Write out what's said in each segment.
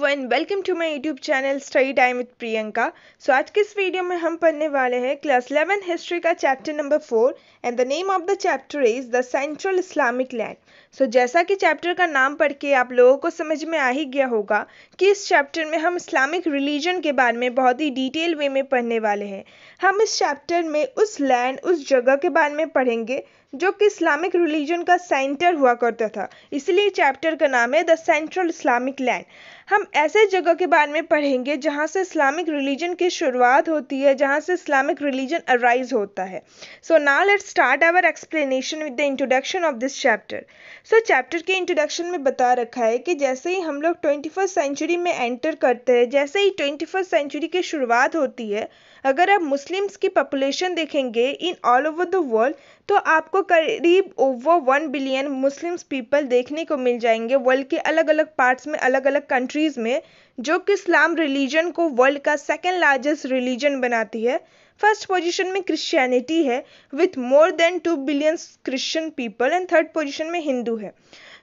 everyone welcome to my YouTube channel study time with Priyanka so आज के इस वीडियो में हम पढ़ने वाले हैं क्लास इलेवन हिस्ट्री का chapter number four and the name of the chapter is the central Islamic land so जैसा कि चैप्टर का नाम पढ़ के आप लोगों को समझ में आ ही गया होगा कि इस चैप्टर में हम इस्लामिक रिलीजन के बारे में बहुत ही डिटेल वे में पढ़ने वाले हैं हम इस चैप्टर में उस लैंड उस जगह के बारे में पढ़ेंगे जो कि इस्लामिक रिलीजन का सेंटर हुआ करता था इसलिए चैप्टर का नाम है द सेंट्रल इस्लामिक लैंड हम ऐसे जगह के बारे में पढ़ेंगे जहाँ से इस्लामिक रिलीजन की शुरुआत होती है जहाँ से इस्लामिक रिलीजन अराइज होता है सो ना let start our explanation with the introduction of this chapter so chapter के इंट्रोडक्शन में बता रखा है कि जैसे ही हम लोग ट्वेंटी फर्स्ट सेंचुरी में एंटर करते हैं जैसे ही ट्वेंटी फर्स्ट सेंचुरी की शुरुआत होती है अगर आप मुस्लिम्स की पॉपुलेशन देखेंगे in all over the world तो आपको करीब over one billion Muslims people देखने को मिल जाएंगे वर्ल्ड के अलग अलग पार्ट्स में अलग अलग कंट्रीज़ में जो कि इस्लाम रिलीजन को वर्ल्ड का सेकेंड लार्जेस्ट रिलीजन बनाती है फर्स्ट पोजीशन में क्रिश्चियनिटी है with more than two billions Christian people and third position में हिंदू है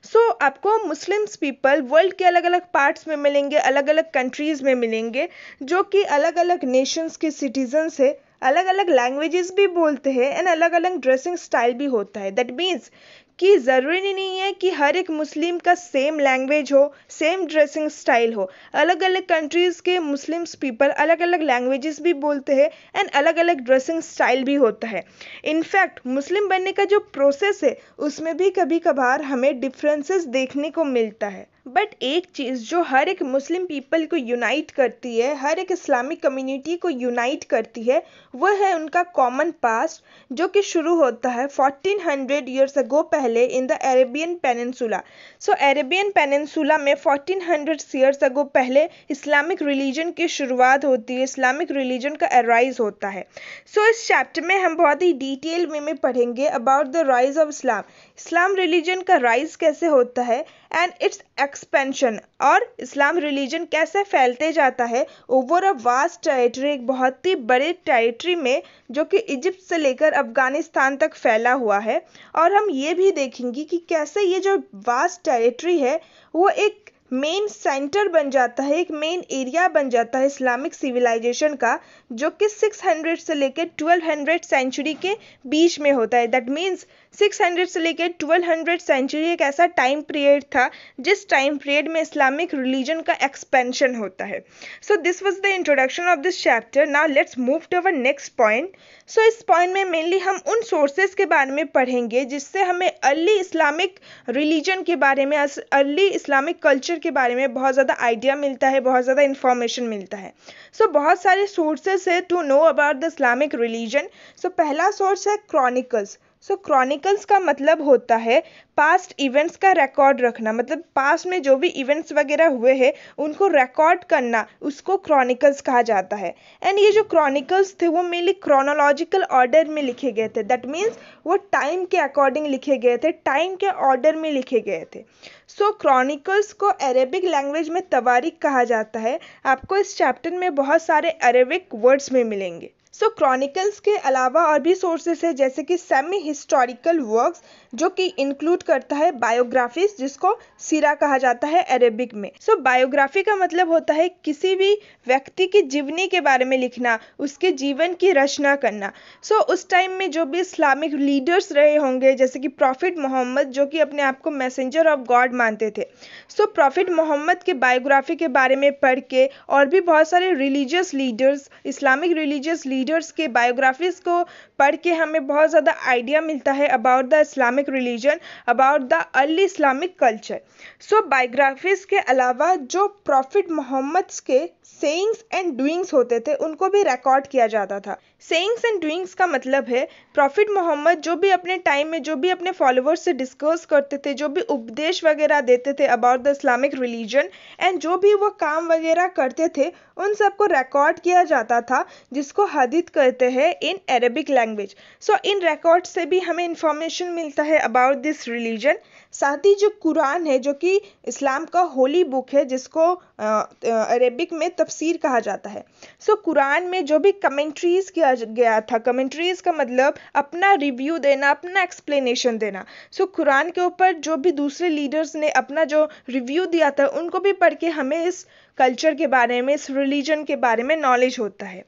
सो so, आपको मुस्लिम्स पीपल वर्ल्ड के अलग अलग पार्ट्स में मिलेंगे अलग अलग कंट्रीज़ में मिलेंगे जो कि अलग अलग नेशंस के सिटीजन्स है अलग अलग लैंग्वेजेस भी बोलते हैं एंड अलग अलग ड्रेसिंग स्टाइल भी होता है दैट मीन्स कि ज़रूरी नहीं है कि हर एक मुस्लिम का सेम लैंग्वेज हो सेम ड्रेसिंग स्टाइल हो अलग अलग कंट्रीज़ के मुस्लिम्स पीपल अलग अलग लैंग्वेजेस भी बोलते हैं एंड अलग अलग ड्रेसिंग स्टाइल भी होता है इनफैक्ट मुस्लिम बनने का जो प्रोसेस है उसमें भी कभी कभार हमें डिफरेंसेस देखने को मिलता है बट एक चीज़ जो हर एक मुस्लिम पीपल को यूनाइट करती है हर एक इस्लामिक कम्युनिटी को यूनाइट करती है वह है उनका कॉमन पास्ट जो कि शुरू होता है फोर्टीन हंड्रेड ईयर्स अगो पहले in the Arabian peninsula so Arabian peninsula में 1400 हंड्रेड ईयर्स अगो पहले इस्लामिक रिलीजन की शुरुआत होती है इस्लामिक रिलीजन का अराइज होता है सो so, इस चैप्टर में हम बहुत ही डिटेल में, में पढ़ेंगे about the rise of Islam Islam religion का राइज कैसे होता है एंड इट्स एक्सपेंशन और इस्लाम रिलीजन कैसे फैलते जाता है ओवर अ वास्ट टेरिटरी एक बहुत ही बड़े टेरिटरी में जो कि इजिप्ट से लेकर अफ़गानिस्तान तक फैला हुआ है और हम ये भी देखेंगे कि कैसे ये जो वास्ट टेरिटरी है वो एक मेन सेंटर बन जाता है एक मेन एरिया बन जाता है इस्लामिक सिविलाइजेशन का जो कि 600 से लेकर 1200 सेंचुरी के बीच में होता है दैट मीन्स 600 से लेकर 1200 सेंचुरी एक ऐसा टाइम पीरियड था जिस टाइम पीरियड में इस्लामिक रिलीजन का एक्सपेंशन होता है so this was the introduction of this chapter ना let's move to our next point so इस पॉइंट में मेनली हम उन सोर्सेज के बारे में पढ़ेंगे जिससे हमें अर्ली इस्लामिक रिलीजन के बारे में अर्ली इस्लामिक कल्चर के बारे में बहुत ज़्यादा आइडिया मिलता है बहुत ज़्यादा इन्फॉर्मेशन मिलता है सो so, बहुत सारे सोर्सेज है to know about the Islamic religion so पहला सोर्स है क्रॉनिकल्स सो क्रॉनिकल्स का मतलब होता है पास्ट इवेंट्स का रिकॉर्ड रखना मतलब पास्ट में जो भी इवेंट्स वगैरह हुए हैं उनको रिकॉर्ड करना उसको क्रॉनिकल्स कहा जाता है एंड ये जो क्रॉनिकल्स थे वो मेनली क्रोनोलॉजिकल ऑर्डर में लिखे गए थे दैट मीन्स वो टाइम के अकॉर्डिंग लिखे गए थे टाइम के ऑर्डर में लिखे गए थे सो so, क्रॉनिकल्स को अरेबिक लैंग्वेज में तवारिक कहा जाता है आपको इस चैप्टर में बहुत सारे अरेबिक वर्ड्स में मिलेंगे सो क्रॉनिकल्स के अलावा और भी सोर्सेस है जैसे कि सेमी हिस्टोरिकल वर्क्स जो कि इंक्लूड करता है बायोग्राफीज जिसको सिरा कहा जाता है अरेबिक में सो so, बायोग्राफी का मतलब होता है किसी भी व्यक्ति की जीवनी के बारे में लिखना उसके जीवन की रचना करना सो so, उस टाइम में जो भी इस्लामिक लीडर्स रहे होंगे जैसे कि प्रॉफिट मोहम्मद जो कि अपने आप को मैसेंजर ऑफ गॉड मानते थे सो so, प्रॉफिट मोहम्मद के बायोग्राफी के बारे में पढ़ के और भी बहुत सारे religious leaders Islamic religious leaders के बायोग्राफीज को पढ़ के हमें बहुत ज़्यादा आइडिया मिलता है about the Islamic Islamic religion about the early Islamic culture so biographies के अलावा जो प्रॉफिट मोहम्मद के सेइंग्स एंड डूइंग्स होते थे उनको भी रिकॉर्ड किया जाता था सेइंग्स एंड डूइंग्स का मतलब है प्रॉफिट मोहम्मद जो भी अपने टाइम में जो भी अपने फॉलोअर्स से डिस्कस करते थे जो भी उपदेश वगैरह देते थे about the Islamic religion and जो भी वो काम वगैरह करते थे उन सबको रिकॉर्ड किया जाता था जिसको हदित कहते हैं इन अरेबिक लैंग्वेज सो इन रिकॉर्ड से भी हमें इंफॉर्मेशन मिलता है अबाउट दिस रिलीजन साथ ही जो कुरान है जो कि इस्लाम का होली बुक है जिसको अरेबिक में तफसीर कहा जाता है सो so, कुरान में जो भी कमेंट्रीज किया गया था कमेंट्रीज का मतलब अपना रिव्यू देना अपना एक्सप्लेनेशन देना सो so, कुरान के ऊपर जो भी दूसरे लीडर्स ने अपना जो रिव्यू दिया था उनको भी पढ़ के हमें इस कल्चर के बारे में इस रिलीजन के बारे में नॉलेज होता है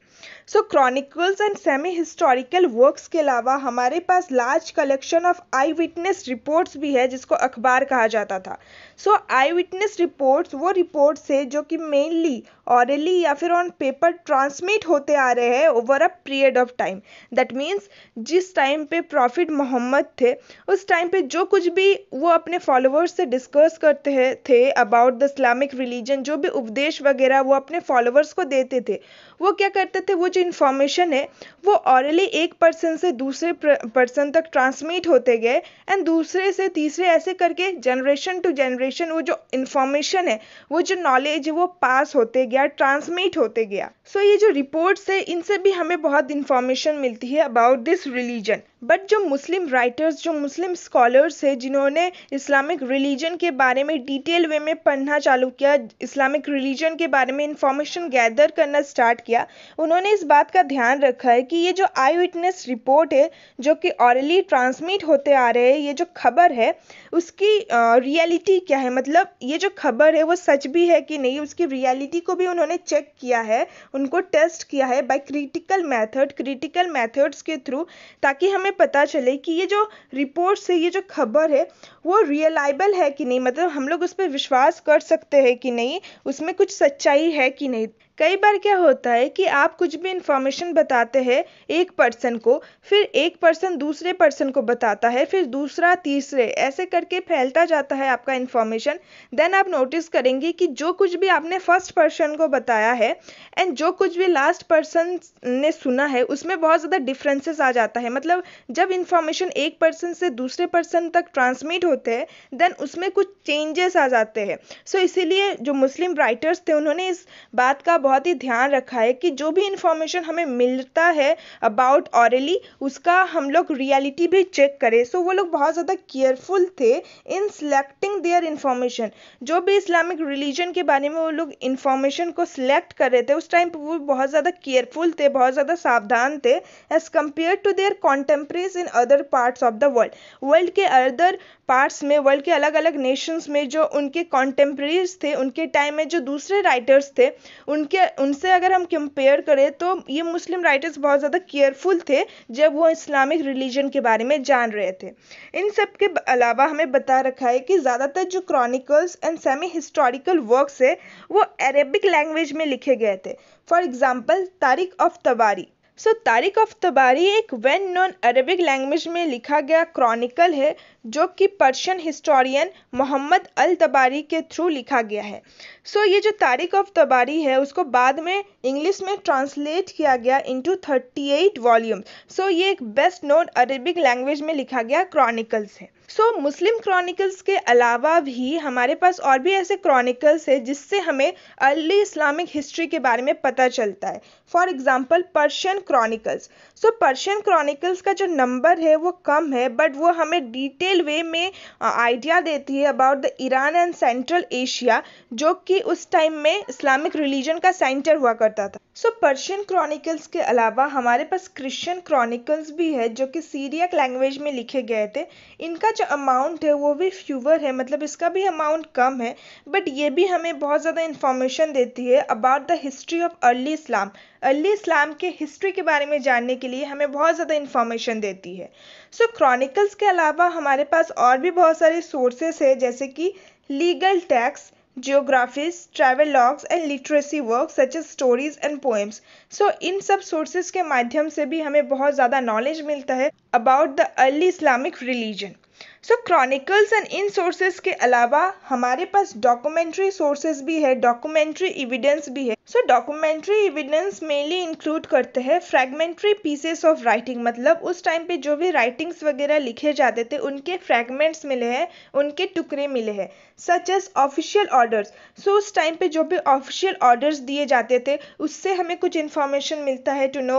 so chronicles and semi historical works के अलावा हमारे पास large collection of eye witness reports भी है जिसको अखबार कहा जाता था सो आई विटनेस रिपोर्ट्स वो रिपोर्ट्स है जो कि मेनली ऑरली या फिर ऑन पेपर ट्रांसमिट होते आ रहे हैं over a period of time that means जिस टाइम पे प्रॉफिट मोहम्मद थे उस टाइम पे जो कुछ भी वो अपने फॉलोअर्स से डिस्कस करते हैं थे अबाउट द इस्लामिक रिलीजन जो भी उपदेश वगैरह वो अपने फॉलोअर्स को देते थे वो क्या करते थे वो जो इन्फॉर्मेशन है वो ऑरली एक पर्सन से दूसरे पर्सन तक ट्रांसमिट होते गए एंड दूसरे से तीसरे ऐसे करके जनरेशन टू जनरेशन जनरेशन वो जो इन्फॉर्मेशन है वो जो नॉलेज है वो पास होते गया ट्रांसमिट होते गया सो so, ये जो रिपोर्ट्स है इनसे भी हमें बहुत इन्फॉर्मेशन मिलती है अबाउट दिस रिलीजन बट जो मुस्लिम राइटर्स जो मुस्लिम स्कॉलर्स है जिन्होंने इस्लामिक रिलीजन के बारे में डिटेल वे में पढ़ना चालू किया इस्लामिक रिलीजन के बारे में इंफॉर्मेशन गैदर करना स्टार्ट किया उन्होंने इस बात का ध्यान रखा है कि ये जो आई विटनेस रिपोर्ट है जो कि ऑरली ट्रांसमिट होते आ रहे हैं ये जो खबर है उसकी रियलिटी क्या है मतलब ये जो खबर है वो सच भी है कि नहीं उसकी रियलिटी को भी उन्होंने चेक किया है उनको टेस्ट किया है by critical method critical methods के थ्रू ताकि हमें हमें पता चले कि ये जो रिपोर्ट है ये जो खबर है वो रियलाइबल है कि नहीं मतलब हम लोग उस पर विश्वास कर सकते हैं कि नहीं उसमें कुछ सच्चाई है कि नहीं कई बार क्या होता है कि आप कुछ भी इंफॉर्मेशन बताते हैं एक पर्सन को फिर एक पर्सन दूसरे पर्सन को बताता है फिर दूसरा तीसरे ऐसे करके फैलता जाता है आपका इन्फॉर्मेशन देन आप नोटिस करेंगे कि जो कुछ भी आपने फर्स्ट पर्सन को बताया है एंड जो कुछ भी लास्ट पर्सन ने सुना है उसमें बहुत ज़्यादा डिफरेंसेस आ जाता है मतलब जब इन्फॉर्मेशन एक पर्सन से दूसरे पर्सन तक ट्रांसमिट होते हैं देन उसमें कुछ चेंजेस आ जाते हैं सो so, इसीलिए जो मुस्लिम राइटर्स थे उन्होंने इस बात का बहुत ही ध्यान रखा है कि जो भी इंफॉर्मेशन हमें मिलता है अबाउट ऑरली उसका हम लोग रियलिटी भी चेक करें सो so, वो लोग बहुत ज़्यादा केयरफुल थे इन सेलेक्टिंग देयर इन्फॉर्मेशन जो भी इस्लामिक रिलीजन के बारे में वो लोग इन्फॉर्मेशन को सिलेक्ट कर रहे थे उस टाइम पर वो बहुत ज़्यादा केयरफुल थे बहुत ज़्यादा सावधान थे as compare to their contemporaries in other parts of the world world के अदर पार्ट्स में वर्ल्ड के अलग अलग नेशंस में जो उनके कॉन्टेम्प्रेरीज थे उनके टाइम में जो दूसरे राइटर्स थे उनके उनसे अगर हम कंपेयर करें तो ये मुस्लिम राइटर्स बहुत ज़्यादा केयरफुल थे जब वो इस्लामिक रिलीजन के बारे में जान रहे थे इन सब के अलावा हमें बता रखा है कि ज़्यादातर जो chronicles and semi historical works है वो अरेबिक लैंग्वेज में लिखे गए थे for example Tarikh of Tabari so Tarikh of Tabari एक वेन नॉन अरेबिक लैंग्वेज में लिखा गया क्रॉनिकल है जो कि Persian historian Muhammad al Tabari के थ्रू लिखा गया है सो so, ये जो तारीख ऑफ तबारी है उसको बाद में इंग्लिश में ट्रांसलेट किया गया into thirty eight volume so ये एक बेस्ट नोन अरेबिक लैंग्वेज में लिखा गया क्रॉनिकल्स है सो so, मुस्लिम क्रॉनिकल्स के अलावा भी हमारे पास और भी ऐसे क्रॉनिकल्स है जिससे हमें अर्ली इस्लामिक हिस्ट्री के बारे में पता चलता है for example Persian chronicles so Persian chronicles का जो नंबर है वो कम है बट वो हमें डिटेल वे में आइडिया देती है about the Iran and Central Asia जो कि उस टाइम में इस्लामिक रिलीजन का सेंटर हुआ करता था सो पर्शियन क्रॉनिकल्स के अलावा हमारे पास क्रिश्चियन क्रॉनिकल्स भी है जो कि सीरियक लैंग्वेज में लिखे गए थे इनका जो अमाउंट है वो भी फ्यूवर है मतलब इसका भी अमाउंट कम है बट ये भी हमें बहुत ज़्यादा इन्फॉर्मेशन देती है about the history of early Islam early Islam के हिस्ट्री के बारे में जानने के लिए हमें बहुत ज़्यादा इन्फॉर्मेशन देती है सो so, क्रॉनिकल्स के अलावा हमारे पास और भी बहुत सारे सोर्सेस है जैसे कि legal texts geographies, travel logs and literacy work such as stories and poems so इन सब सोर्सेज के माध्यम से भी हमें बहुत ज़्यादा नॉलेज मिलता है about the early Islamic religion so chronicles and इन सोर्सेज के अलावा हमारे पास डॉक्यूमेंट्री सोर्सेज भी है डॉक्यूमेंट्री एविडेंस भी है so documentary evidence mainly include करते हैं फ्रैगमेंट्री पीसेस ऑफ राइटिंग मतलब उस टाइम पे जो भी राइटिंग्स वगैरह लिखे जाते थे उनके फ्रैगमेंट्स मिले हैं उनके टुकड़े मिले हैं such as official orders so उस टाइम पे जो भी ऑफिशियल ऑर्डर्स दिए जाते थे उससे हमें कुछ इन्फॉर्मेशन मिलता है to know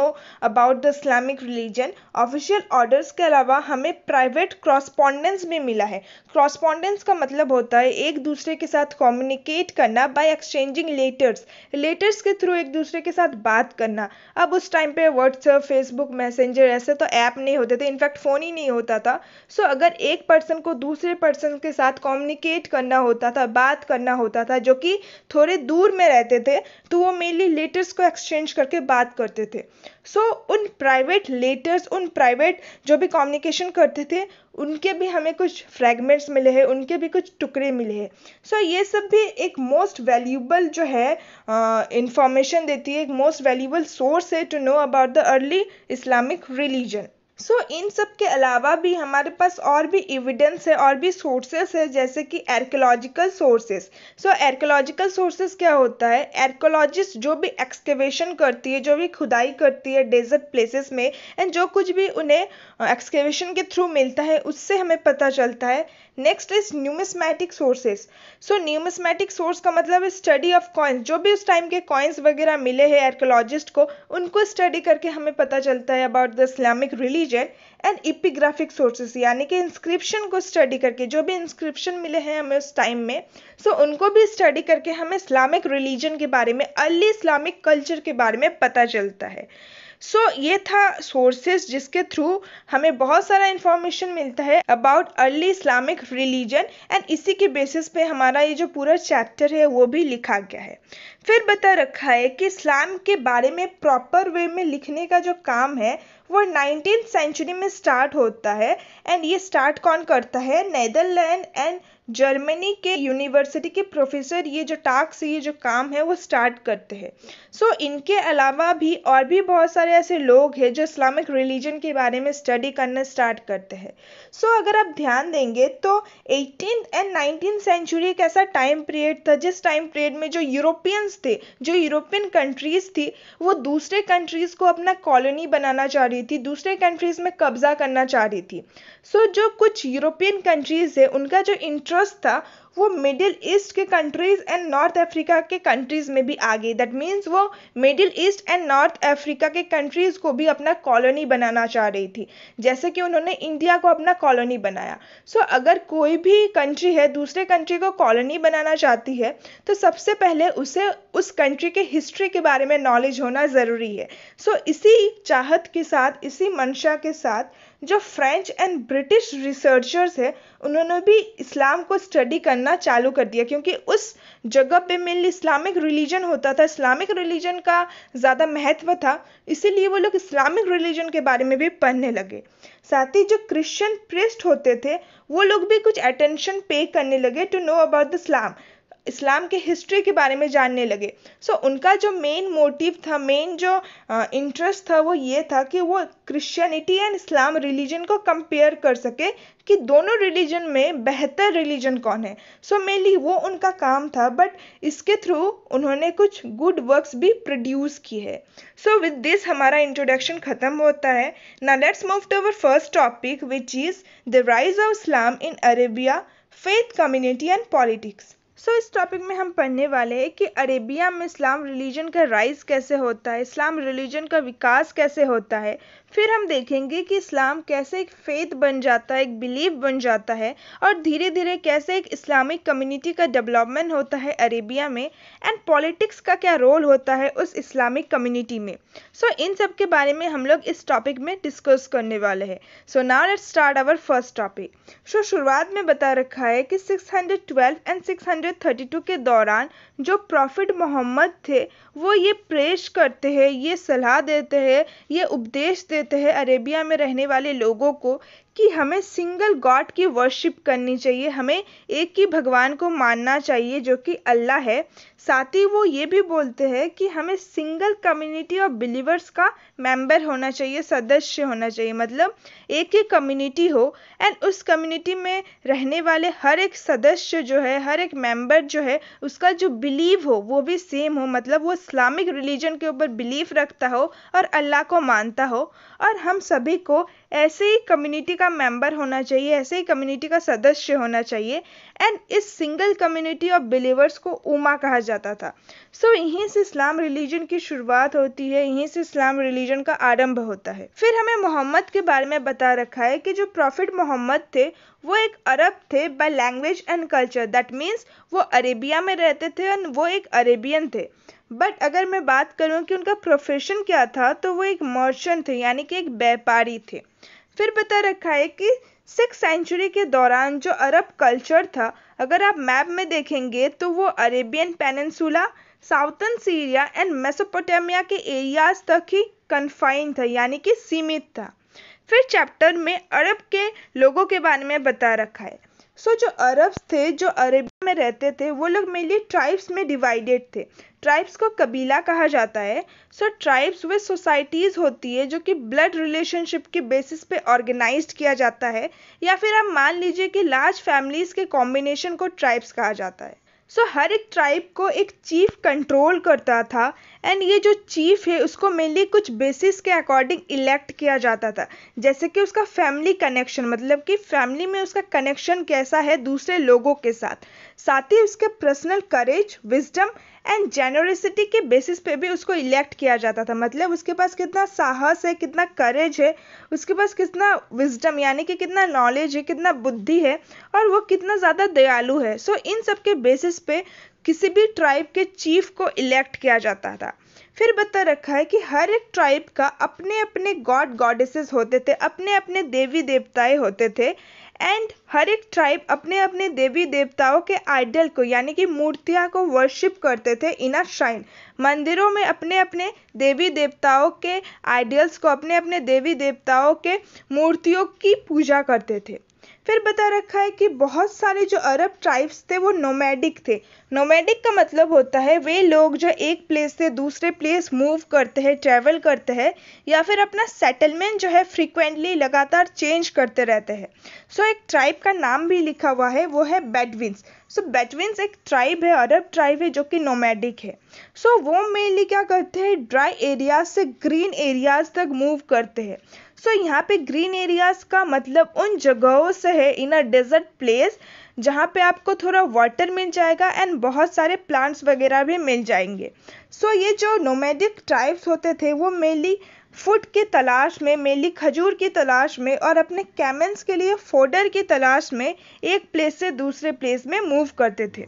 about the Islamic religion official orders के अलावा हमें प्राइवेट क्रॉस्पॉन्डेंस भी मिला है क्रॉस्पॉन्डेंस का मतलब होता है एक दूसरे के साथ कम्युनिकेट करना बाय एक्सचेंजिंग लेटर्स लेटर्स के थ्रू एक दूसरे के साथ बात करना अब उस टाइम पे व्हाट्सएप फेसबुक मैसेंजर ऐसे तो ऐप नहीं होते थे इनफैक्ट फ़ोन ही नहीं होता था सो so, अगर एक पर्सन को दूसरे पर्सन के साथ कॉम्युनिकेट करना करना होता था बात करना होता था जो कि थोड़े दूर में रहते थे तो वो मेनली लेटर्स को एक्सचेंज करके बात करते थे सो so, उन प्राइवेट लेटर्स उन प्राइवेट जो भी कम्युनिकेशन करते थे उनके भी हमें कुछ फ्रैगमेंट्स मिले हैं उनके भी कुछ टुकड़े मिले हैं सो so, ये सब भी एक मोस्ट वैल्यूबल जो है इंफॉर्मेशन देती है एक मोस्ट वैल्यूबल सोर्स है to know about the early Islamic religion so so, इन सब के अलावा भी हमारे पास और भी एविडेंस है और भी सोर्सेस है जैसे कि archaeological sources so archaeological sources क्या होता है आर्कोलॉजिस्ट जो भी एक्सकेवेशन करती है जो भी खुदाई करती है डेजर्ट प्लेसेस में एंड जो कुछ भी उन्हें एक्सकेवेशन के थ्रू मिलता है उससे हमें पता चलता है next is numismatic sources so numismatic source का मतलब स्टडी ऑफ कॉइन्स जो भी उस टाइम के कॉइन्स वगैरह मिले हैं आर्कोलॉजिस्ट को उनको स्टडी करके हमें पता चलता है about the Islamic religion and epigraphic sources यानी कि इंस्क्रिप्शन को स्टडी करके जो भी इंस्क्रिप्शन मिले हैं हमें उस टाइम में सो so उनको भी स्टडी करके हमें इस्लामिक रिलीजन के बारे में अर्ली इस्लामिक कल्चर के बारे में पता चलता है सो so, ये था सोर्सेज जिसके थ्रू हमें बहुत सारा इन्फॉर्मेशन मिलता है about early Islamic religion and इसी के बेसिस पे हमारा ये जो पूरा चैप्टर है वो भी लिखा गया है फिर बता रखा है कि इस्लाम के बारे में प्रॉपर वे में लिखने का जो काम है वो नाइनटीन सेंचुरी में स्टार्ट होता है एंड ये स्टार्ट कौन करता है नैदरलैंड एंड जर्मनी के यूनिवर्सिटी के प्रोफेसर ये जो टास्क ये जो काम है वो स्टार्ट करते हैं सो so, इनके अलावा भी और भी बहुत सारे ऐसे लोग हैं जो इस्लामिक रिलीजन के बारे में स्टडी करना स्टार्ट करते हैं सो so, अगर आप ध्यान देंगे तो एटीन एंड नाइनटीन सेंचुरी एक ऐसा टाइम पीरियड था जिस टाइम पीरियड में जो यूरोपियंस थे जो यूरोपियन कंट्रीज़ थी वो दूसरे कंट्रीज़ को अपना कॉलोनी बनाना चाह रही थी दूसरे कंट्रीज़ में कब्जा करना चाह रही थी सो so, जो कुछ यूरोपियन कंट्रीज़ है उनका जो इंटरेस्ट रिसर्च था वो मिडिल ईस्ट के कंट्रीज़ एंड नॉर्थ अफ्रीका के कंट्रीज़ में भी आ गई दैट मीन्स वो Middle East and North Africa के कंट्रीज़ को भी अपना कॉलोनी बनाना चाह रही थी जैसे कि उन्होंने इंडिया को अपना कॉलोनी बनाया सो so, अगर कोई भी कंट्री है दूसरे कंट्री को कॉलोनी बनाना चाहती है तो सबसे पहले उसे उस कंट्री के हिस्ट्री के बारे में नॉलेज होना ज़रूरी है सो so, इसी चाहत के साथ इसी मंशा के साथ जो फ्रेंच एंड ब्रिटिश रिसर्चर्स है उन्होंने भी इस्लाम को स्टडी करना चालू कर दिया क्योंकि उस जगह पे मिल इस्लामिक रिलीजन होता था इस्लामिक रिलीजन का ज़्यादा महत्व था इसीलिए वो लोग इस्लामिक रिलीजन के बारे में भी पढ़ने लगे साथ ही जो क्रिश्चियन प्रिस्ट होते थे वो लोग भी कुछ अटेंशन पे करने लगे to know about the Islam Islam के हिस्ट्री के बारे में जानने लगे सो उनका जो मेन मोटिव था मेन जो इंटरेस्ट था वो ये था कि वो क्रिश्चियनिटी एंड इस्लाम रिलीजन को कंपेयर कर सके कि दोनों रिलीजन में बेहतर रिलीजन कौन है सो so मेनली वो उनका काम था बट इसके थ्रू उन्होंने कुछ गुड वर्क्स भी प्रोड्यूस की है सो विद दिस हमारा इंट्रोडक्शन ख़त्म होता है ना let's move to our first topic which is the rise of Islam in Arabia faith community and politics so so, इस टॉपिक में हम पढ़ने वाले हैं कि अरेबिया में इस्लाम रिलीजन का राइज कैसे होता है इस्लाम रिलीजन का विकास कैसे होता है फिर हम देखेंगे कि इस्लाम कैसे एक फेथ बन जाता है एक बिलीव बन जाता है और धीरे धीरे कैसे एक इस्लामिक कम्युनिटी का डेवलपमेंट होता है अरेबिया में एंड पॉलिटिक्स का क्या रोल होता है उस इस्लामिक कम्युनिटी में सो so, इन सब के बारे में हम लोग इस टॉपिक में डिस्कस करने वाले हैं so now let's start our first topic so शुरुआत में बता रखा है कि सिक्स एंड सिक्स के दौरान जो प्रॉफिट मोहम्मद थे वो ये प्रेश करते हैं ये सलाह देते हैं ये उपदेश देते देते हैं अरेबिया में रहने वाले लोगों को कि हमें सिंगल गॉड की वर्शिप करनी चाहिए हमें एक ही भगवान को मानना चाहिए जो कि अल्लाह है साथ ही वो ये भी बोलते हैं कि हमें सिंगल कम्युनिटी ऑफ बिलीवर्स का मेंबर होना चाहिए सदस्य होना चाहिए मतलब एक ही कम्युनिटी हो एंड उस कम्युनिटी में रहने वाले हर एक सदस्य जो है हर एक मेंबर जो है उसका जो बिलीव हो वो भी सेम हो मतलब वो इस्लामिक रिलीजन के ऊपर बिलीव रखता हो और अल्लाह को मानता हो और हम सभी को ऐसे ही कम्युनिटी का मेंबर होना चाहिए ऐसे ही कम्युनिटी का सदस्य होना चाहिए एंड इस सिंगल कम्युनिटी ऑफ बिलीवर्स को उमा कहा जाता था सो so, यहीं से इस्लाम रिलीजन की शुरुआत होती है यहीं से इस्लाम रिलीजन का आरंभ होता है फिर हमें मोहम्मद के बारे में बता रखा है कि जो प्रॉफिट मोहम्मद थे वो एक अरब थे by language and culture that means वो अरेबिया में रहते थे एंड वो एक अरेबियन थे बट अगर मैं बात करूँ कि उनका प्रोफेशन क्या था तो वो एक मर्चेंट थे यानी कि एक व्यापारी थे फिर बता रखा है कि सिक्स सेंचुरी के दौरान जो अरब कल्चर था अगर आप मैप में देखेंगे तो वो Arabian peninsula southern Syria and Mesopotamia के एरियाज तक ही कन्फाइन था यानी कि सीमित था फिर चैप्टर में अरब के लोगों के बारे में बता रखा है सो जो अरब्स थे जो अरेबिया में रहते थे वो लोग मेनली ट्राइब्स में डिवाइडेड थे ट्राइब्स को कबीला कहा जाता है सो ट्राइब्स वे सोसाइटीज़ होती है जो कि ब्लड रिलेशनशिप के बेसिस पे ऑर्गेनाइज किया जाता है या फिर आप मान लीजिए कि लार्ज फैमिलीज़ के कॉम्बिनेशन को ट्राइब्स कहा जाता है सो so, हर एक ट्राइब को एक चीफ कंट्रोल करता था एंड ये जो चीफ है उसको मेनली कुछ बेसिस के अकॉर्डिंग इलेक्ट किया जाता था जैसे कि उसका फैमिली कनेक्शन मतलब कि फैमिली में उसका कनेक्शन कैसा है दूसरे लोगों के साथ साथ ही उसके personal courage wisdom and generosity के बेसिस पे भी उसको इलेक्ट किया जाता था मतलब उसके पास कितना साहस है कितना करेज है उसके पास कितना विजडम यानी कि कितना नॉलेज है कितना बुद्धि है और वो कितना ज़्यादा दयालु है सो so, इन सब के बेसिस पे किसी भी ट्राइब के चीफ को इलेक्ट किया जाता था फिर बता रखा है कि हर एक ट्राइब का अपने अपने गॉड गॉडेसेस होते थे अपने अपने देवी देवताएं होते थे एंड हर एक ट्राइब अपने अपने देवी देवताओं के आइडल को यानी कि मूर्तियाँ को वर्शिप करते थे इन अ श्राइन मंदिरों में अपने अपने देवी देवताओं के आइडल्स को अपने अपने देवी देवताओं के मूर्तियों की पूजा करते थे फिर बता रखा है कि बहुत सारे जो अरब ट्राइब्स थे वो नोमैडिक थे नोमैडिक का मतलब होता है वे लोग जो एक प्लेस से दूसरे प्लेस मूव करते हैं ट्रैवल करते हैं या फिर अपना सेटलमेंट जो है फ्रिक्वेंटली लगातार चेंज करते रहते हैं सो so, एक ट्राइब का नाम भी लिखा हुआ है वो है बेडविंस सो so, बेडविंस एक ट्राइब है अरब ट्राइब है जो कि नोमैडिक है सो so, वो मेनली क्या करते हैं ड्राई एरियाज से ग्रीन एरियाज तक मूव करते हैं सो so, यहाँ पे ग्रीन एरियाज का मतलब उन जगहों से है इन अ डेजर्ट प्लेस जहाँ पे आपको थोड़ा वाटर मिल जाएगा एंड बहुत सारे प्लांट्स वगैरह भी मिल जाएंगे सो so, ये जो नोमैडिक ट्राइब्स होते थे वो मेनली फुट की तलाश में मेली खजूर की तलाश में और अपने कैमेंस के लिए फोडर की तलाश में एक प्लेस से दूसरे प्लेस में मूव करते थे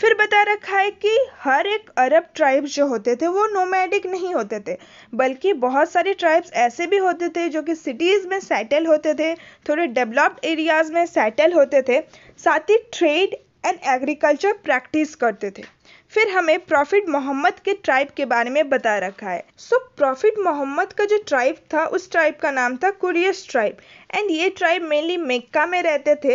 फिर बता रखा है कि हर एक अरब ट्राइब्स जो होते थे वो नोमैडिक नहीं होते थे बल्कि बहुत सारे ट्राइब्स ऐसे भी होते थे जो कि सिटीज़ में सेटल होते थे थोड़े डेवलप्ड एरियाज़ में सेटल होते थे साथ ही ट्रेड एंड एग्रीकल्चर प्रैक्टिस करते थे फिर हमें प्रॉफिट मोहम्मद के ट्राइब के बारे में बता रखा है सो प्रॉफिट मोहम्मद का जो ट्राइब था उस ट्राइब का नाम था कुरियस ट्राइब एंड ये ट्राइब मेनली मक्का में रहते थे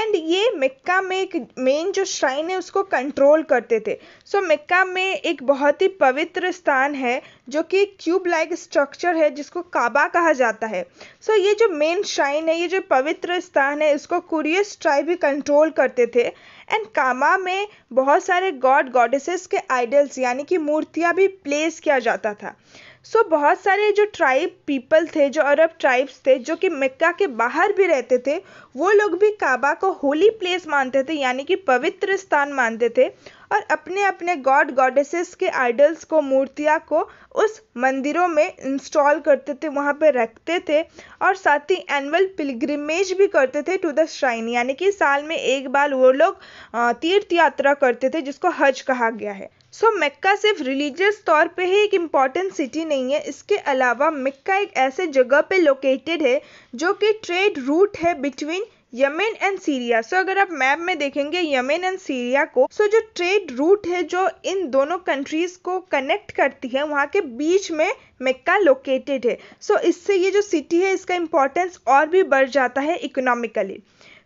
एंड ये मक्का में एक मेन जो श्राइन है उसको कंट्रोल करते थे सो so, मक्का में एक बहुत ही पवित्र स्थान है जो कि क्यूब लाइक स्ट्रक्चर है जिसको काबा कहा जाता है सो so, ये जो मेन श्राइन है ये जो पवित्र स्थान है इसको कुरियस ट्राइब ही कंट्रोल करते थे एंड कामा में बहुत सारे गॉड गॉडेसेस के आइडल्स यानी कि मूर्तियाँ भी प्लेस किया जाता था सो so, बहुत सारे जो ट्राइब पीपल थे जो अरब ट्राइब्स थे जो कि मक्का के बाहर भी रहते थे वो लोग भी काबा को होली प्लेस मानते थे यानी कि पवित्र स्थान मानते थे और अपने अपने गॉड गॉडेसेस के आइडल्स को मूर्तियाँ को उस मंदिरों में इंस्टॉल करते थे वहाँ पे रखते थे और साथ ही एनुअल पिलग्रिमेज भी करते थे टू द श्राइन यानी कि साल में एक बार वो लोग तीर्थ यात्रा करते थे जिसको हज कहा गया है सो so, मक्का सिर्फ रिलीजियस तौर पे ही एक इम्पॉर्टेंट सिटी नहीं है इसके अलावा मक्का एक ऐसे जगह पे लोकेटेड है जो कि ट्रेड रूट है between Yemen and Syria so अगर आप मैप में देखेंगे यमेन एंड सीरिया को सो जो ट्रेड रूट है जो इन दोनों कंट्रीज को कनेक्ट करती है वहाँ के बीच में मेक्का लोकेटेड है सो so इससे ये जो सिटी है इसका इम्पोर्टेंस और भी बढ़ जाता है इकोनॉमिकली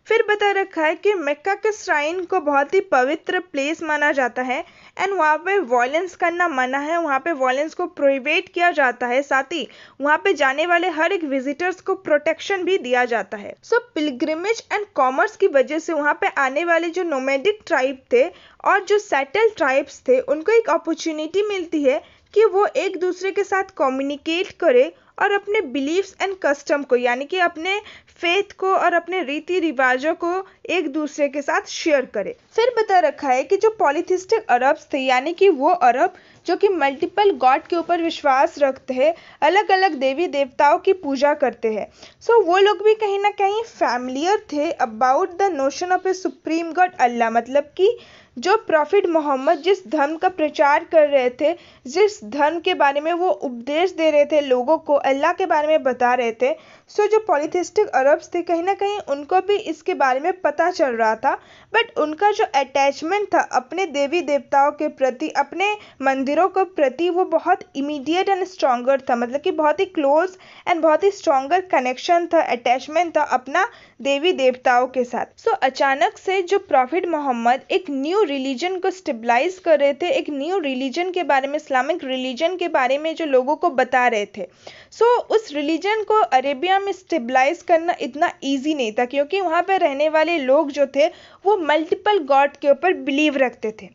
फिर बता रखा है कि मक्का के श्राइन को बहुत ही पवित्र प्लेस माना जाता है एंड वहाँ पे वॉयलेंस करना मना है वहाँ पे वॉयलेंस को प्रोहिबेट किया जाता है साथ ही वहाँ पे जाने वाले हर एक विजिटर्स को प्रोटेक्शन भी दिया जाता है सो पिलग्रिमेज एंड कॉमर्स की वजह से वहाँ पे आने वाले जो नोमेडिक ट्राइब थे और जो सेटल ट्राइब्स थे उनको एक अपॉर्चुनिटी मिलती है कि वो एक दूसरे के साथ कम्युनिकेट करे और अपने बिलीव्स एंड कस्टम को यानी कि अपने फेथ को और अपने रीति रिवाजों को एक दूसरे के साथ शेयर करें फिर बता रखा है कि जो पॉलिथिस्टिक अरब्स थे यानी कि वो अरब जो कि मल्टीपल गॉड के ऊपर विश्वास रखते हैं अलग अलग देवी देवताओं की पूजा करते हैं सो so, वो लोग भी कहीं ना कहीं फैमिलियर थे about the notion of a supreme god Allah मतलब कि जो प्रॉफिट मोहम्मद जिस धर्म का प्रचार कर रहे थे जिस धर्म के बारे में वो उपदेश दे रहे थे लोगों को अल्लाह के बारे में बता रहे थे सो जो पॉलिथिस्टिक अरब्स थे कहीं ना कहीं उनको भी इसके बारे में पता चल रहा था बट उनका जो अटैचमेंट था अपने देवी देवताओं के प्रति अपने मंदिरों के प्रति वो बहुत इमीडिएट एंड स्ट्रोंगर था मतलब कि बहुत ही क्लोज एंड बहुत ही स्ट्रोंगर कनेक्शन था अटैचमेंट था अपना देवी देवताओं के साथ सो so, अचानक से जो प्रॉफिट मोहम्मद एक न्यू रिलीजन को स्टेबलाइज कर रहे थे एक न्यू रिलीजन के बारे में इस्लामिक रिलीजन के बारे में जो लोगों को बता रहे थे सो so, उस रिलीजन को अरेबिया में स्टेबलाइज करना इतना ईजी नहीं था क्योंकि वहाँ पर रहने वाले लोग जो थे वो मल्टीपल गॉड के ऊपर बिलीव रखते थे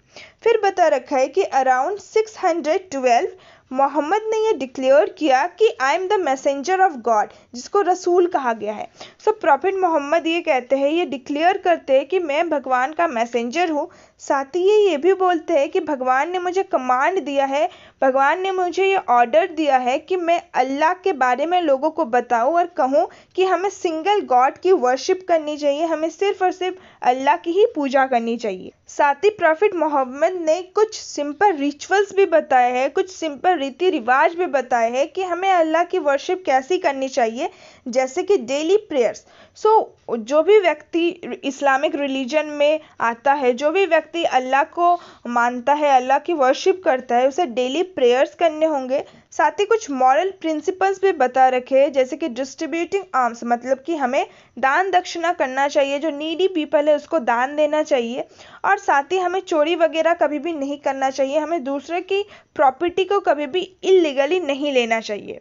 फिर बता रखा है कि around six hundred twelve Muhammad ने यह डिक्लेयर किया कि I am the messenger of God जिसको रसूल कहा गया है सो प्रॉफिट मोहम्मद ये कहते हैं ये डिक्लेयर करते हैं कि मैं भगवान का मैसेंजर हूँ साथ ही ये ये भी बोलते हैं कि भगवान ने मुझे कमांड दिया है भगवान ने मुझे ये ऑर्डर दिया है कि मैं अल्लाह के बारे में लोगों को बताऊं और कहूं कि हमें सिंगल गॉड की वर्शिप करनी चाहिए हमें सिर्फ और सिर्फ अल्लाह की ही पूजा करनी चाहिए साथ ही प्रॉफिट मोहम्मद ने कुछ सिंपल रिचुअल्स भी बताए हैं कुछ सिंपल रीति रिवाज भी बताए हैं कि हमें अल्लाह की वर्शिप कैसी करनी चाहिए जैसे कि डेली प्रेयर्स सो so, जो भी व्यक्ति इस्लामिक रिलीजन में आता है जो भी व्यक्ति अल्लाह को मानता है अल्लाह की वर्शिप करता है उसे डेली प्रेयर्स करने होंगे साथ ही कुछ मॉरल प्रिंसिपल्स भी बता रखे हैं जैसे कि डिस्ट्रीब्यूटिंग आर्म्स मतलब कि हमें दान दक्षिणा करना चाहिए जो नीडी पीपल है उसको दान देना चाहिए और साथ ही हमें चोरी वगैरह कभी भी नहीं करना चाहिए हमें दूसरे की प्रॉपर्टी को कभी भी इलीगली नहीं लेना चाहिए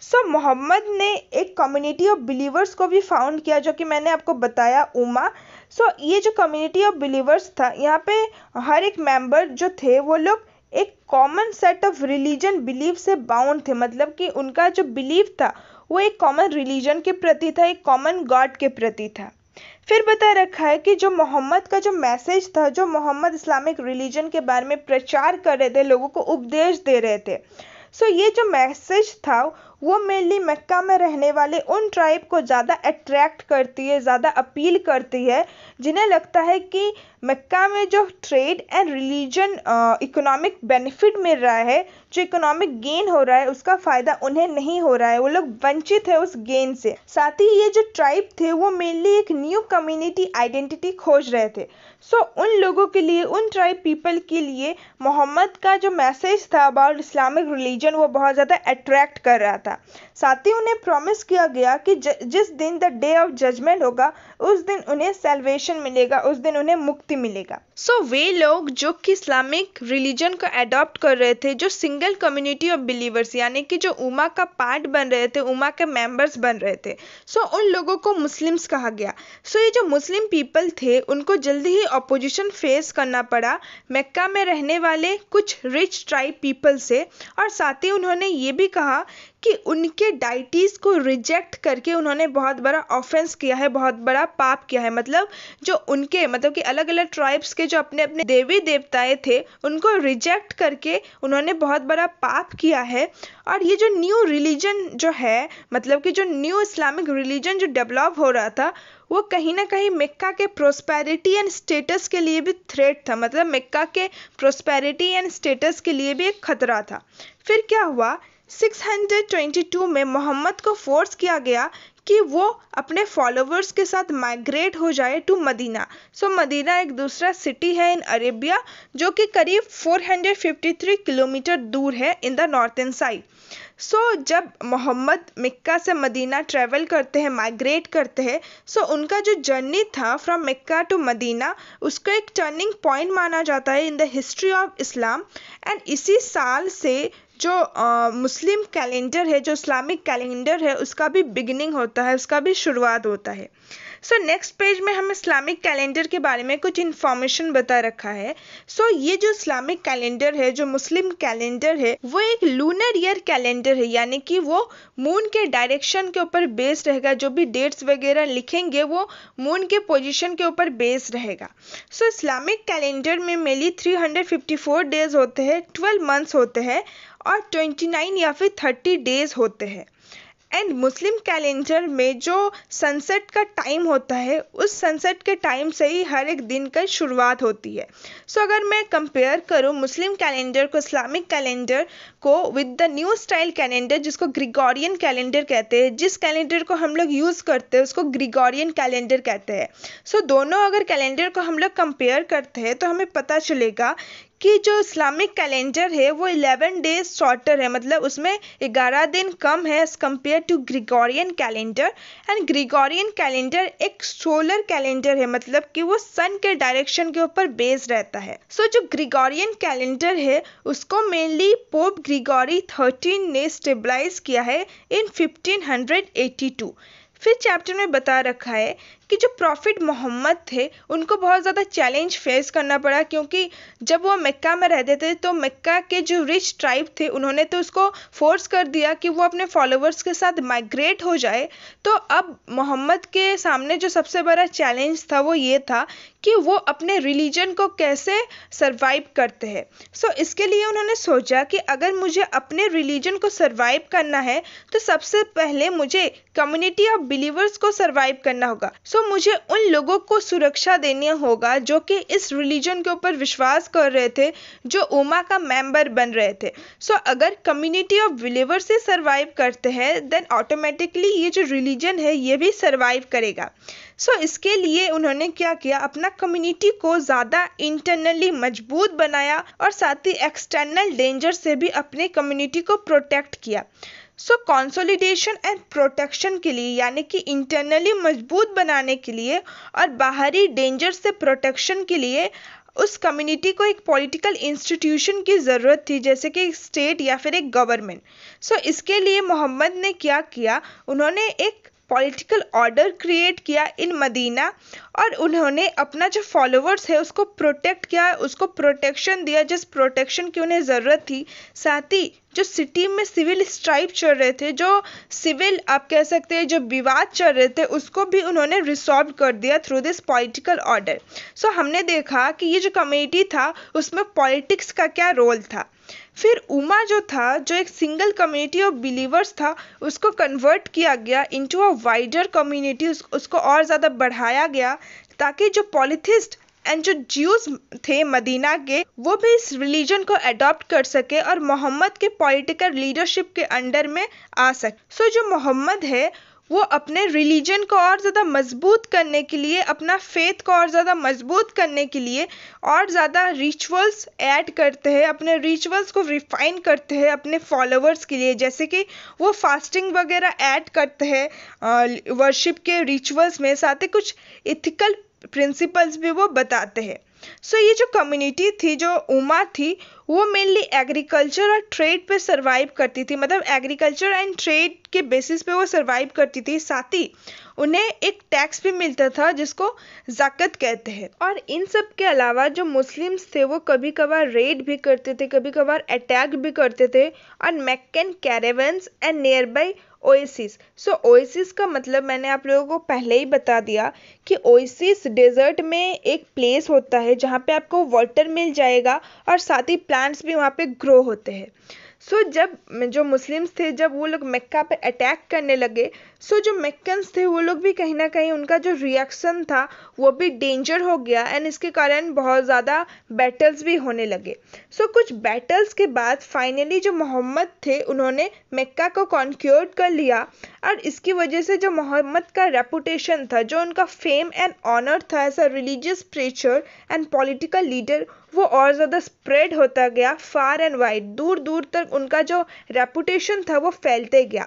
सो मोहम्मद ने एक कम्युनिटी ऑफ बिलीवर्स को भी फाउंड किया जो कि मैंने आपको बताया उमा सो ये जो कम्युनिटी ऑफ बिलीवर्स था यहाँ पे हर एक मेंबर जो थे वो लोग एक common set of religion believe से बाउंड थे मतलब कि उनका जो बिलीव था वो एक कॉमन रिलीजन के प्रति था एक कॉमन गॉड के प्रति था फिर बता रखा है कि जो मोहम्मद का जो मैसेज था जो मोहम्मद इस्लामिक रिलीजन के बारे में प्रचार कर रहे थे लोगों को उपदेश दे रहे थे सो so, ये जो मैसेज था वो मेनली मक्का में रहने वाले उन ट्राइब को ज़्यादा अट्रैक्ट करती है ज़्यादा अपील करती है जिन्हें लगता है कि मक्का में जो trade and religion economic benefit मिल रहा है जो इकोनॉमिक गेन हो रहा है उसका फ़ायदा उन्हें नहीं हो रहा है वो लोग वंचित है उस गेन से साथ ही ये जो ट्राइब थे वो मेनली एक न्यू कम्युनिटी आइडेंटिटी खोज रहे थे सो so, उन लोगों के लिए उन ट्राइब पीपल के लिए मोहम्मद का जो मैसेज था अबाउट इस्लामिक रिलीजन वो बहुत ज़्यादा अट्रैक्ट कर रहा था साथ ही उन्हें प्रॉमिस किया गया कि ज, जिस दिन द डे ऑफ जजमेंट होगा उस दिन उन्हें सेलवेशन मिलेगा उस दिन उन्हें मुक्ति मिलेगा सो so, वे लोग जो कि इस्लामिक रिलीजन को अडॉप्ट कर रहे थे जो सिंगल कम्युनिटी ऑफ बिलीवर्स यानी कि जो उमा का पार्ट बन रहे थे उमा के मेम्बर्स बन रहे थे सो so, उन लोगों को मुस्लिम्स कहा गया सो so, ये जो मुस्लिम पीपल थे उनको जल्दी ही अपोजिशन फेस करना पड़ा मक्का में रहने वाले कुछ रिच ट्राइब पीपल से और साथ ही उन्होंने ये भी कहा कि उनके डाइटीज़ को रिजेक्ट करके उन्होंने बहुत बड़ा ऑफेंस किया है बहुत बड़ा पाप किया है मतलब जो उनके मतलब कि अलग अलग ट्राइब्स के जो अपने अपने देवी देवताएं थे उनको रिजेक्ट करके उन्होंने बहुत बड़ा पाप किया है और ये जो न्यू रिलीजन जो है मतलब कि जो न्यू इस्लामिक रिलीजन जो डेवलप हो रहा था वो कहीं ना कहीं मक्का के प्रोस्पैरिटी एंड स्टेटस के लिए भी थ्रेट था मतलब मक्का के प्रोस्पैरिटी एंड स्टेटस के लिए भी एक खतरा था फिर क्या हुआ 622 में मोहम्मद को फोर्स किया गया कि वो अपने फॉलोवर्स के साथ माइग्रेट हो जाए to Medina so so, Medina एक दूसरा सिटी है इन अरेबिया जो कि करीब 453 किलोमीटर दूर है in the northern side so जब मोहम्मद मक्का से मदीना ट्रेवल करते हैं माइग्रेट करते हैं सो so उनका जो जर्नी था फ्रॉम मक्का टू मदीना उसको एक टर्निंग पॉइंट माना जाता है in the history of Islam and इसी साल से जो मुस्लिम कैलेंडर है जो इस्लामिक कैलेंडर है उसका भी बिगिनिंग होता है उसका भी शुरुआत होता है सो नेक्स्ट पेज में हम इस्लामिक कैलेंडर के बारे में कुछ इन्फॉर्मेशन बता रखा है सो so, ये जो इस्लामिक कैलेंडर है जो मुस्लिम कैलेंडर है वो एक लूनर ईयर कैलेंडर है यानी कि वो मून के डायरेक्शन के ऊपर बेस रहेगा जो भी डेट्स वगैरह लिखेंगे वो मून के पोजिशन के ऊपर बेस रहेगा सो इस्लामिक कैलेंडर में मेली थ्री डेज होते हैं ट्वेल्व मंथ्स होते हैं और 29 या फिर 30 डेज होते हैं एंड मुस्लिम कैलेंडर में जो सनसेट का टाइम होता है उस सनसेट के टाइम से ही हर एक दिन का शुरुआत होती है सो so, अगर मैं कंपेयर करूँ मुस्लिम कैलेंडर को इस्लामिक कैलेंडर को with the new style calendar जिसको ग्रिगोरियन कैलेंडर कहते हैं जिस कैलेंडर को हम लोग यूज़ करते हैं उसको ग्रिगोरियन कैलेंडर कहते हैं सो so, दोनों अगर कैलेंडर को हम लोग कंपेयर करते हैं तो हमें पता चलेगा कि जो इस्लामिक कैलेंडर है वो इलेवन डेज शॉर्टर है मतलब उसमें ग्यारह दिन कम है as compare to Gregorian calendar and Gregorian calendar एक सोलर कैलेंडर है मतलब कि वो सन के डायरेक्शन के ऊपर बेस रहता है सो so, जो ग्रिगोरियन कैलेंडर है उसको मेनली पोप ग्रिगोरी थर्टीन ने स्टेबलाइज किया है इन फिफ्टीन फिर चैप्टर में बता रखा है कि जो प्रॉफिट मोहम्मद थे उनको बहुत ज़्यादा चैलेंज फेस करना पड़ा क्योंकि जब वो मक्का में रहते थे तो मक्का के जो रिच ट्राइब थे उन्होंने तो उसको फोर्स कर दिया कि वो अपने फॉलोवर्स के साथ माइग्रेट हो जाए तो अब मोहम्मद के सामने जो सबसे बड़ा चैलेंज था वो ये था कि वो अपने रिलीजन को कैसे सर्वाइव करते हैं सो so, इसके लिए उन्होंने सोचा कि अगर मुझे अपने रिलीजन को सर्वाइव करना है तो सबसे पहले मुझे कम्युनिटी ऑफ बिलीवर्स को सर्वाइव करना होगा सो so, सो तो मुझे उन लोगों को सुरक्षा देनी होगा जो कि इस रिलीजन के ऊपर विश्वास कर रहे थे जो उमा का मेंबर बन रहे थे सो so, अगर कम्युनिटी ऑफ बिलीवर से सर्वाइव करते हैं देन ऑटोमेटिकली ये जो रिलीजन है ये भी सर्वाइव करेगा सो so, इसके लिए उन्होंने क्या किया अपना कम्युनिटी को ज़्यादा इंटरनली मजबूत बनाया और साथ ही एक्सटर्नल डेंजर से भी अपने कम्युनिटी को प्रोटेक्ट किया सो कंसोलिडेशन एंड प्रोटेक्शन के लिए यानी कि इंटरनली मजबूत बनाने के लिए और बाहरी डेंजर से प्रोटेक्शन के लिए उस कम्युनिटी को एक पॉलिटिकल इंस्टीट्यूशन की ज़रूरत थी जैसे कि स्टेट या फिर एक गवर्नमेंट सो so, इसके लिए मोहम्मद ने क्या किया उन्होंने एक पॉलिटिकल ऑर्डर क्रिएट किया इन मदीना और उन्होंने अपना जो फॉलोवर्स है उसको प्रोटेक्ट किया उसको प्रोटेक्शन दिया जिस प्रोटेक्शन की उन्हें ज़रूरत थी साथ ही जो सिटी में सिविल स्ट्राइक चल रहे थे जो सिविल आप कह सकते हैं जो विवाद चल रहे थे उसको भी उन्होंने रिसॉल्व कर दिया through this political order so हमने देखा कि ये जो कमेटी था उसमें पॉलिटिक्स का क्या रोल था फिर उमा जो था जो एक सिंगल कम्युनिटी ऑफ बिलीवर्स था उसको कन्वर्ट किया गया इनटू अ वाइडर कम्युनिटी उसको और ज़्यादा बढ़ाया गया ताकि जो पॉलिथिस्ट एंड जो ज्यूज थे मदीना के वो भी इस रिलीजन को अडॉप्ट कर सके और मोहम्मद के पॉलिटिकल लीडरशिप के अंडर में आ सके सो so, जो मोहम्मद है वो अपने रिलीजन को और ज़्यादा मज़बूत करने के लिए अपना फेथ को और ज़्यादा मज़बूत करने के लिए और ज़्यादा रिचुअल्स ऐड करते हैं अपने रिचुअल्स को रिफाइन करते हैं अपने फॉलोवर्स के लिए जैसे कि वो फास्टिंग वगैरह ऐड करते हैं वर्शिप के रिचुअल्स में साथ ही कुछ इथिकल प्रिंसिपल्स भी वो बताते हैं सो so, ये जो कम्युनिटी थी जो उमा थी वो मेनली एग्रीकल्चर और ट्रेड पे सर्वाइव करती थी मतलब एग्रीकल्चर एंड ट्रेड के बेसिस पे वो सर्वाइव करती थी साथ ही उन्हें एक टैक्स भी मिलता था जिसको जाकत कहते हैं और इन सब के अलावा जो मुस्लिम्स थे वो कभी कभार रेड भी करते थे कभी कभार अटैक भी करते थे और Meccan caravans and near by oasis so oasis का मतलब मैंने आप लोगों को पहले ही बता दिया कि ओएसिस डेजर्ट में एक प्लेस होता है जहाँ पे आपको वाटर मिल जाएगा और साथ ही प्लांट्स भी वहाँ पे ग्रो होते हैं सो so, जब जो मुस्लिम्स थे जब वो लोग मक्का पे अटैक करने लगे सो so, जो मेक्कन्स थे वो लोग भी कहीं ना कहीं उनका जो रिएक्शन था वो भी डेंजर हो गया एंड इसके कारण बहुत ज़्यादा बैटल्स भी होने लगे सो so, कुछ बैटल्स के बाद फाइनली जो मोहम्मद थे उन्होंने मक्का को कॉन्क्योर कर लिया और इसकी वजह से जो मोहम्मद का रेपुटेशन था जो उनका फेम एंड ऑनर था as a religious preacher and political leader वो और ज़्यादा स्प्रेड होता गया फार एंड वाइड दूर दूर तक उनका जो रेपुटेशन था वो फैलते गया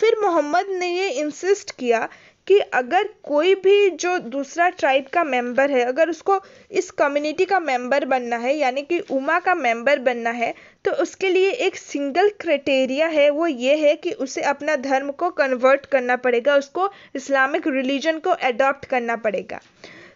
फिर मोहम्मद ने ये इंसिस्ट किया कि अगर कोई भी जो दूसरा ट्राइब का मेंबर है अगर उसको इस कम्युनिटी का मेंबर बनना है यानी कि उमा का मेंबर बनना है तो उसके लिए एक सिंगल क्राइटेरिया है वो ये है कि उसे अपना धर्म को कन्वर्ट करना पड़ेगा उसको इस्लामिक रिलीजन को अडॉप्ट करना पड़ेगा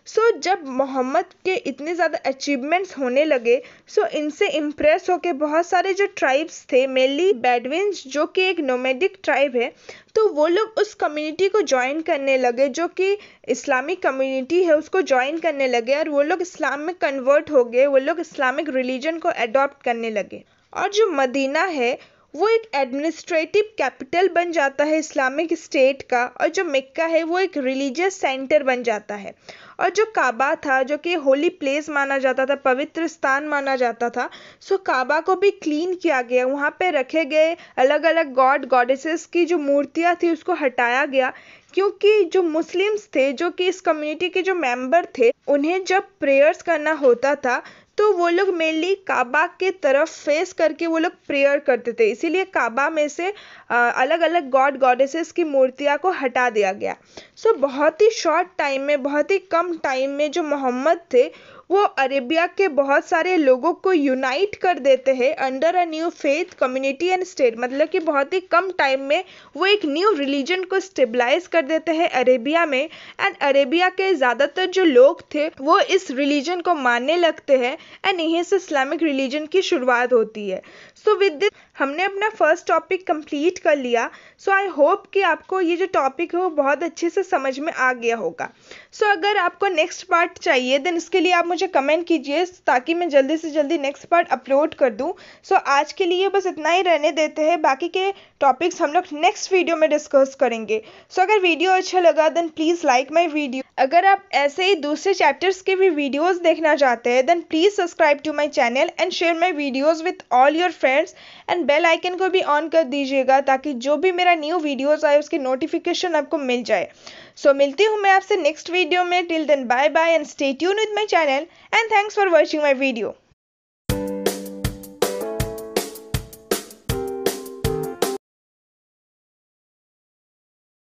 सो जब मोहम्मद के इतने ज़्यादा अचीवमेंट्स होने लगे सो इनसे इम्प्रेस होकर बहुत सारे जो ट्राइब्स थे मेनली बेडविन्स जो कि एक नोमेडिक ट्राइब है तो वो लोग उस कम्युनिटी को ज्वाइन करने लगे जो कि इस्लामिक कम्युनिटी है उसको ज्वाइन करने लगे और वो लोग इस्लाम में कन्वर्ट हो गए वो लोग इस्लामिक रिलीजन को अडॉप्ट करने लगे और जो मदीना है वो एक एडमिनिस्ट्रेटिव कैपिटल बन जाता है इस्लामिक स्टेट का और जो मक्का है वो एक रिलीजियस सेंटर बन जाता है और जो काबा था जो कि होली प्लेस माना जाता था पवित्र स्थान माना जाता था सो काबा को भी क्लीन किया गया वहाँ पे रखे गए अलग अलग गॉड गॉडेसेस की जो मूर्तियाँ थी उसको हटाया गया क्योंकि जो मुस्लिम्स थे जो कि इस कम्युनिटी के जो मेंबर थे उन्हें जब प्रेयर्स करना होता था तो वो लोग मेनली काबा के तरफ फेस करके वो लोग प्रेयर करते थे इसीलिए काबा में से अलग अलग गॉड गॉडेसेस की मूर्तियाँ को हटा दिया गया सो बहुत ही शॉर्ट टाइम में बहुत ही कम टाइम में जो मोहम्मद थे वो अरेबिया के बहुत सारे लोगों को यूनाइट कर देते हैं under a new faith community and state मतलब कि बहुत ही कम टाइम में वो एक न्यू रिलीजन को स्टेबलाइज कर देते हैं अरेबिया में एंड अरेबिया के ज़्यादातर जो लोग थे वो इस रिलीजन को मानने लगते हैं एंड यहीं से इस्लामिक रिलीजन की शुरुआत होती है सो विद दिस हमने अपना फर्स्ट टॉपिक कंप्लीट कर लिया सो आई होप कि आपको ये जो टॉपिक है वो बहुत अच्छे से समझ में आ गया होगा सो so, अगर आपको नेक्स्ट पार्ट चाहिए देन इसके लिए आप मुझे कमेंट कीजिए ताकि मैं जल्दी से जल्दी नेक्स्ट पार्ट अपलोड कर दूँ सो so, आज के लिए बस इतना ही रहने देते हैं बाकी के टॉपिक्स हम लोग नेक्स्ट वीडियो में डिस्कस करेंगे सो so, अगर वीडियो अच्छा लगा then please like my video अगर आप ऐसे ही दूसरे चैप्टर्स के भी वीडियोस देखना चाहते हैं then please subscribe to my channel and share my videos with all your friends and and bell icon को भी ऑन कर दीजिएगा ताकि जो भी मेरा न्यू वीडियोस आए उसकी नोटिफिकेशन आपको मिल जाए सो so, मिलती हूँ मैं आपसे नेक्स्ट वीडियो में till then bye bye and stay tune with my channel and thanks for watching my video